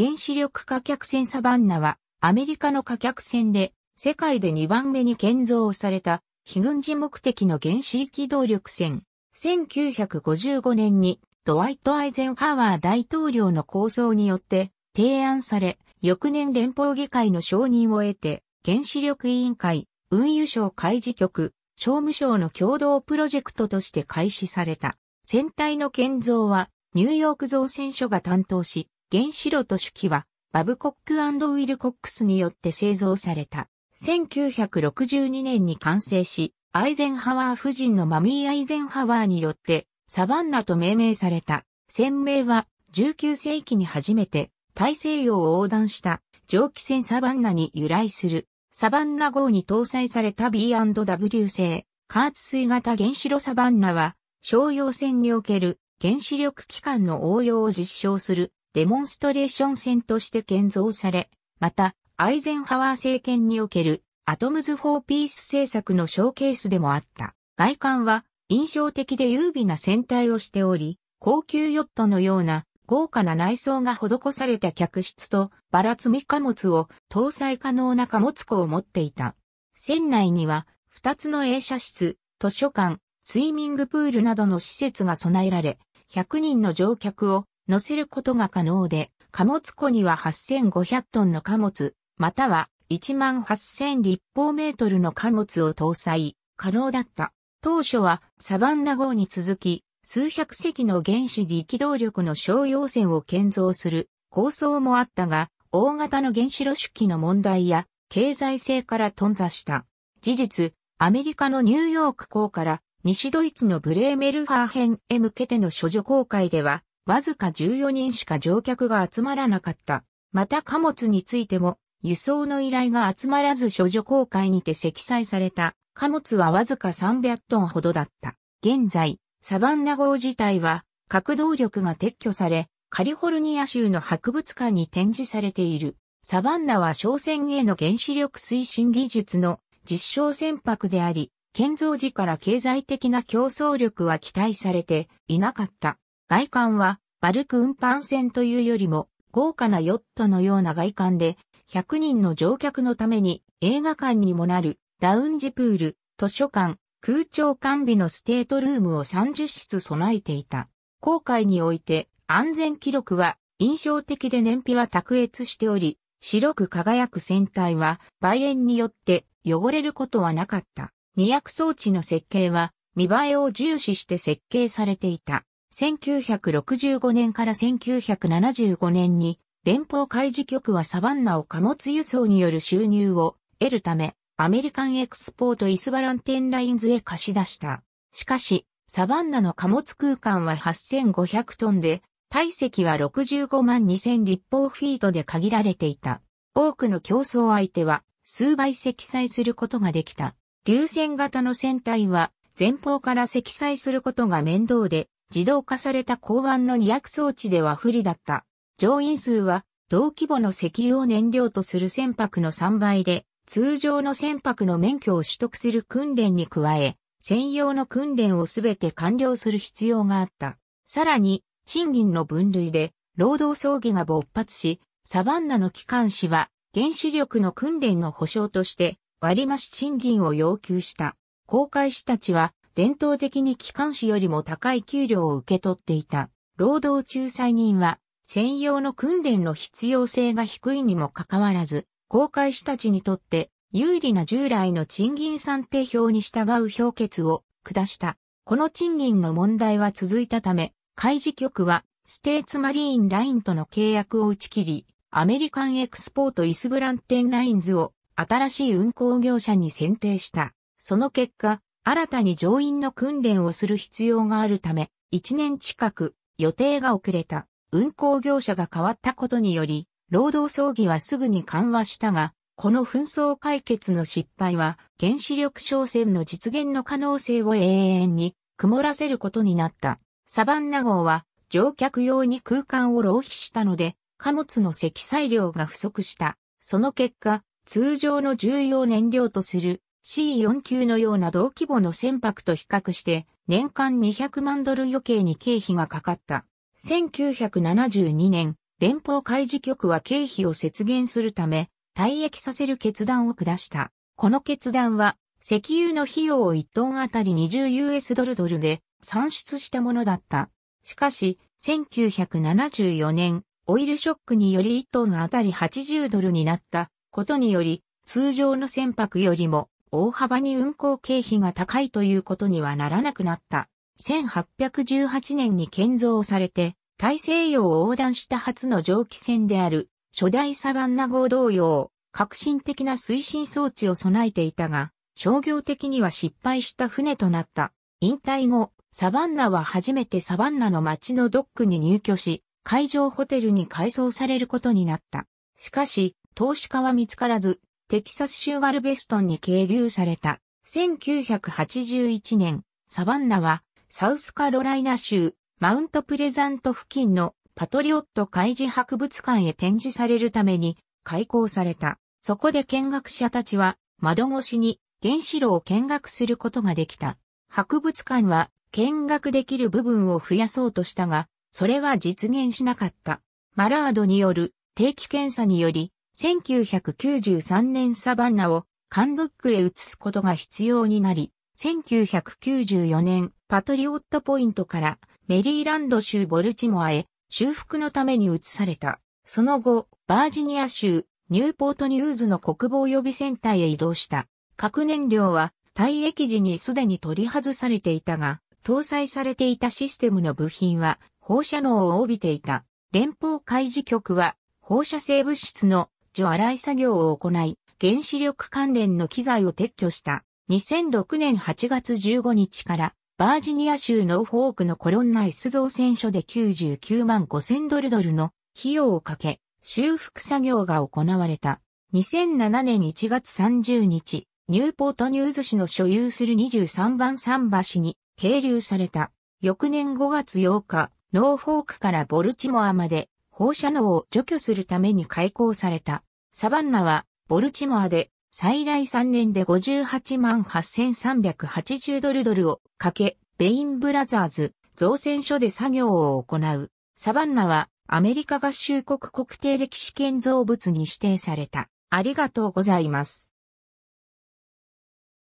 原子力火客船サバンナは、アメリカの火客船で、世界で2番目に建造された、非軍事目的の原子機動力船。1955年に、ドワイト・アイゼンハワー大統領の構想によって、提案され、翌年連邦議会の承認を得て、原子力委員会、運輸省開事局、商務省の共同プロジェクトとして開始された。船体の建造は、ニューヨーク造船所が担当し、原子炉と手記は、バブコックウィルコックスによって製造された。1962年に完成し、アイゼンハワー夫人のマミー・アイゼンハワーによって、サバンナと命名された。船名は、19世紀に初めて、大西洋を横断した、蒸気船サバンナに由来する、サバンナ号に搭載された B&W 製、加圧水型原子炉サバンナは、商用船における原子力機関の応用を実証するデモンストレーション船として建造され、また、アイゼンハワー政権におけるアトムズ・フォー・ピース政策のショーケースでもあった。外観は印象的で優美な船体をしており、高級ヨットのような豪華な内装が施された客室とバラ積み貨物を搭載可能な貨物庫を持っていた。船内には2つの映写室、図書館、スイミングプールなどの施設が備えられ、100人の乗客を乗せることが可能で、貨物庫には8500トンの貨物、または18000立方メートルの貨物を搭載、可能だった。当初はサバンナ号に続き、数百隻の原子力動力の商用船を建造する構想もあったが、大型の原子炉主機の問題や経済性から頓挫した。事実、アメリカのニューヨーク港から西ドイツのブレーメルハーヘンへ向けての処女公開では、わずか14人しか乗客が集まらなかった。また貨物についても、輸送の依頼が集まらず処女公開にて積載された貨物はわずか300トンほどだった。現在、サバンナ号自体は、核動力が撤去され、カリフォルニア州の博物館に展示されている。サバンナは商船への原子力推進技術の実証船舶であり、建造時から経済的な競争力は期待されていなかった。外観は、バルク運搬船というよりも、豪華なヨットのような外観で、100人の乗客のために映画館にもなる、ラウンジプール、図書館、空調完備のステートルームを30室備えていた。航海において安全記録は印象的で燃費は卓越しており、白く輝く船体は梅園によって汚れることはなかった。二役装置の設計は見栄えを重視して設計されていた。1965年から1975年に連邦海事局はサバンナを貨物輸送による収入を得るためアメリカンエクスポートイスバランテンラインズへ貸し出した。しかし、サバンナの貨物空間は8500トンで、体積は65万2000立方フィートで限られていた。多くの競争相手は数倍積載することができた。流線型の船体は前方から積載することが面倒で、自動化された港湾の2役装置では不利だった。乗員数は同規模の石油を燃料とする船舶の3倍で、通常の船舶の免許を取得する訓練に加え、専用の訓練をすべて完了する必要があった。さらに、賃金の分類で、労働争議が勃発し、サバンナの機関士は、原子力の訓練の保障として、割増賃金を要求した。航海士たちは、伝統的に機関士よりも高い給料を受け取っていた。労働仲裁人は、専用の訓練の必要性が低いにもかかわらず、公開士たちにとって有利な従来の賃金算定表に従う評決を下した。この賃金の問題は続いたため、開事局はステーツマリーンラインとの契約を打ち切り、アメリカンエクスポートイスブランテンラインズを新しい運航業者に選定した。その結果、新たに乗員の訓練をする必要があるため、1年近く予定が遅れた。運航業者が変わったことにより、労働争議はすぐに緩和したが、この紛争解決の失敗は原子力商船の実現の可能性を永遠に曇らせることになった。サバンナ号は乗客用に空間を浪費したので貨物の積載量が不足した。その結果、通常の重要燃料とする C4 級のような同規模の船舶と比較して年間200万ドル余計に経費がかかった。1972年、連邦海事局は経費を節減するため、退役させる決断を下した。この決断は、石油の費用を1トンあたり 20US ドルドルで算出したものだった。しかし、1974年、オイルショックにより1トンあたり80ドルになったことにより、通常の船舶よりも大幅に運行経費が高いということにはならなくなった。1818年に建造されて、大西洋を横断した初の蒸気船である、初代サバンナ号同様、革新的な推進装置を備えていたが、商業的には失敗した船となった。引退後、サバンナは初めてサバンナの町のドックに入居し、海上ホテルに改装されることになった。しかし、投資家は見つからず、テキサス州ガルベストンに係留された。1981年、サバンナは、サウスカロライナ州、マウントプレザント付近のパトリオット海事博物館へ展示されるために開校された。そこで見学者たちは窓越しに原子炉を見学することができた。博物館は見学できる部分を増やそうとしたが、それは実現しなかった。マラードによる定期検査により1993年サバンナをカンドックへ移すことが必要になり、1994年パトリオットポイントからメリーランド州ボルチモアへ修復のために移された。その後、バージニア州ニューポートニューズの国防予備センターへ移動した。核燃料は退役時にすでに取り外されていたが、搭載されていたシステムの部品は放射能を帯びていた。連邦開示局は放射性物質の除洗い作業を行い、原子力関連の機材を撤去した。2006年8月15日から、バージニア州ノーフォークのコロンナイス造船所で99万5000ドルドルの費用をかけ、修復作業が行われた。2007年1月30日、ニューポートニューズ市の所有する23番桟橋に係留された。翌年5月8日、ノーフォークからボルチモアまで放射能を除去するために開港された。サバンナは、ボルチモアで、最大3年で58万8380ドルドルをかけ、ベインブラザーズ造船所で作業を行う。サバンナは、アメリカ合衆国国定歴史建造物に指定された。ありがとうございます。